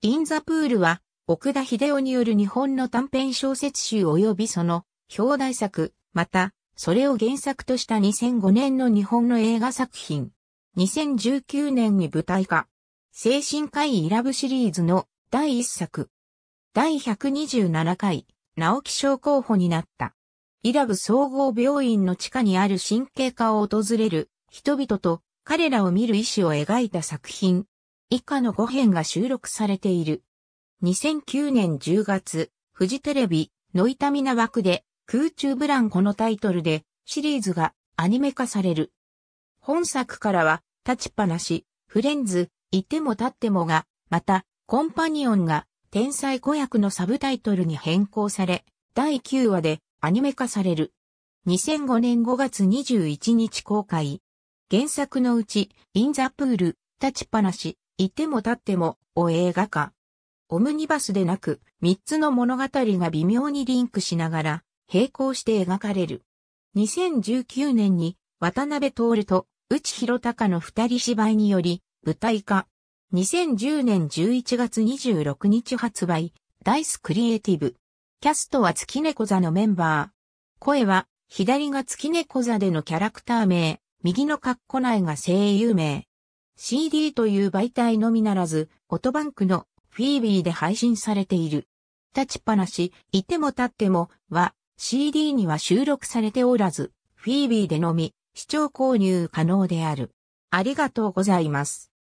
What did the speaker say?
インザプールは、奥田秀夫による日本の短編小説集及びその表題作、また、それを原作とした2005年の日本の映画作品。2019年に舞台化。精神科医イラブシリーズの第1作。第127回、直木賞候補になった。イラブ総合病院の地下にある神経科を訪れる人々と彼らを見る医師を描いた作品。以下の5編が収録されている。2009年10月、フジテレビ、ノイタミナ枠で、空中ブランコのタイトルで、シリーズがアニメ化される。本作からは、立ちっぱなし、フレンズ、いても立ってもが、また、コンパニオンが、天才子役のサブタイトルに変更され、第9話でアニメ化される。2005年5月21日公開。原作のうち、インザプール、立ちっぱなし、いても立っても、を映画化。オムニバスでなく、三つの物語が微妙にリンクしながら、並行して描かれる。2019年に、渡辺徹と内広隆の二人芝居により、舞台化。2010年11月26日発売、ダイスクリエイティブ。キャストは月猫座のメンバー。声は、左が月猫座でのキャラクター名、右のカッコ内が声優名。CD という媒体のみならず、オトバンクのフィービーで配信されている。立ちっぱなし、いても立ってもは CD には収録されておらず、フィービーでのみ視聴購入可能である。ありがとうございます。